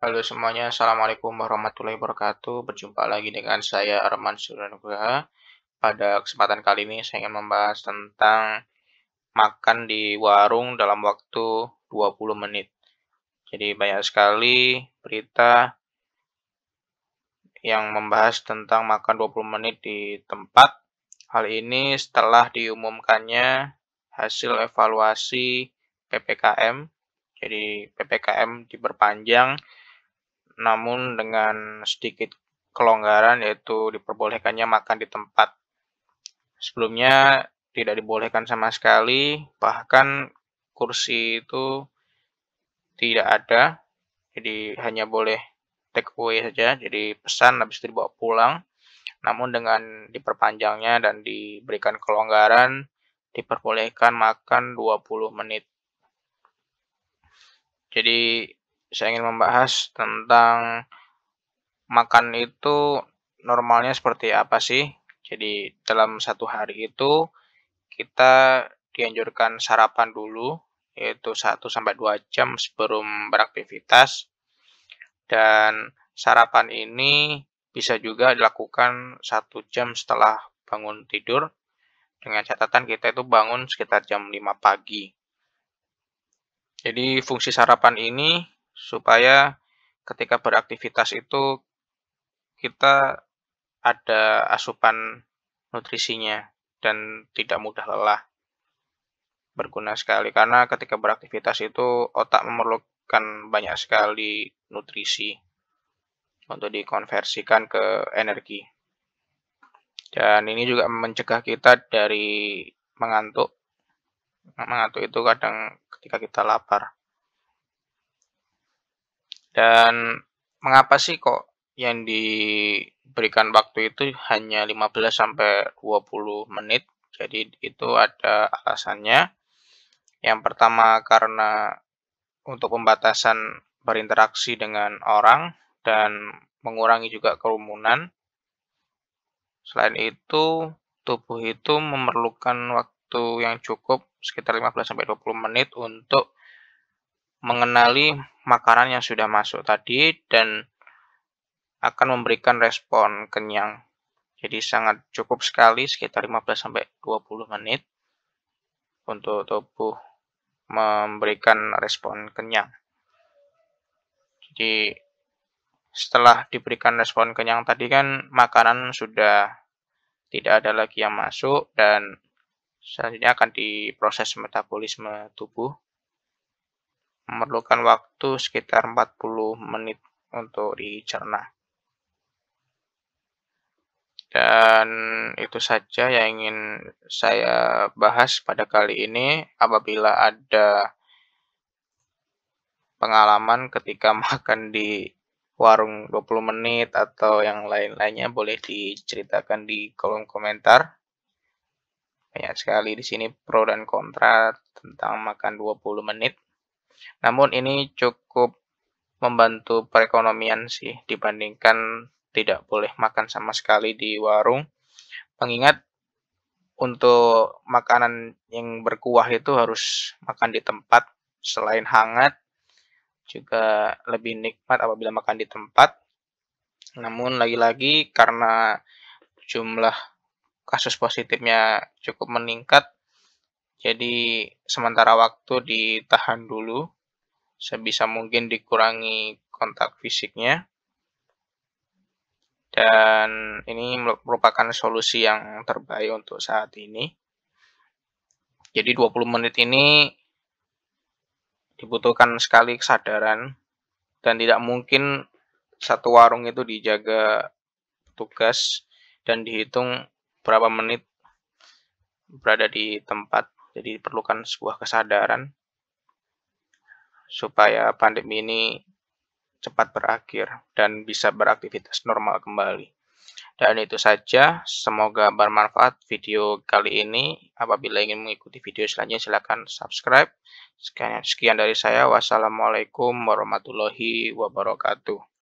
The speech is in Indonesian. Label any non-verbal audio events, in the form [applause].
Halo semuanya, Assalamualaikum warahmatullahi wabarakatuh. Berjumpa lagi dengan saya Arman Suranugraha. Pada kesempatan kali ini saya ingin membahas tentang makan di warung dalam waktu 20 menit. Jadi banyak sekali berita yang membahas tentang makan 20 menit di tempat. Hal ini setelah diumumkannya hasil evaluasi PPKM. Jadi PPKM diperpanjang namun dengan sedikit kelonggaran yaitu diperbolehkannya makan di tempat. Sebelumnya tidak dibolehkan sama sekali, bahkan kursi itu tidak ada, jadi hanya boleh take away saja, jadi pesan habis itu dibawa pulang. Namun dengan diperpanjangnya dan diberikan kelonggaran, diperbolehkan makan 20 menit. Jadi saya ingin membahas tentang makan itu normalnya seperti apa sih. Jadi dalam satu hari itu kita dianjurkan sarapan dulu yaitu 1 sampai 2 jam sebelum beraktivitas. Dan sarapan ini bisa juga dilakukan 1 jam setelah bangun tidur dengan catatan kita itu bangun sekitar jam 5 pagi. Jadi fungsi sarapan ini supaya ketika beraktivitas itu kita ada asupan nutrisinya dan tidak mudah lelah. Berguna sekali karena ketika beraktivitas itu otak memerlukan banyak sekali nutrisi untuk dikonversikan ke energi. Dan ini juga mencegah kita dari mengantuk. Mengantuk itu kadang ketika kita lapar. Dan mengapa sih kok yang diberikan waktu itu hanya 15 sampai 20 menit? Jadi itu ada alasannya. Yang pertama karena untuk pembatasan berinteraksi dengan orang dan mengurangi juga kerumunan. Selain itu, tubuh itu memerlukan waktu yang cukup sekitar 15 sampai 20 menit untuk mengenali makanan yang sudah masuk tadi dan akan memberikan respon kenyang. Jadi sangat cukup sekali sekitar 15 sampai 20 menit untuk tubuh memberikan respon kenyang. Jadi setelah diberikan respon kenyang tadi kan makanan sudah tidak ada lagi yang masuk dan selanjutnya akan diproses metabolisme tubuh memerlukan waktu sekitar 40 menit untuk dicerna. Dan itu saja yang ingin saya bahas pada kali ini. Apabila ada pengalaman ketika [laughs] makan di warung 20 menit atau yang lain-lainnya boleh diceritakan di kolom komentar. Banyak sekali di sini pro dan kontra tentang makan 20 menit. Namun ini cukup membantu perekonomian sih dibandingkan tidak boleh makan sama sekali di warung. Mengingat untuk makanan yang berkuah itu harus makan di tempat selain hangat juga lebih nikmat apabila makan di tempat. Namun lagi-lagi karena jumlah kasus positifnya cukup meningkat jadi sementara waktu ditahan dulu, sebisa mungkin dikurangi kontak fisiknya. Dan ini merupakan solusi yang terbaik untuk saat ini. Jadi 20 menit ini dibutuhkan sekali kesadaran dan tidak mungkin satu warung itu dijaga tugas dan dihitung berapa menit berada di tempat jadi diperlukan sebuah kesadaran supaya pandemi ini cepat berakhir dan bisa beraktivitas normal kembali. Dan itu saja, semoga bermanfaat video kali ini. Apabila ingin mengikuti video selanjutnya, silakan subscribe. Sekian, sekian dari saya. Wassalamualaikum warahmatullahi wabarakatuh.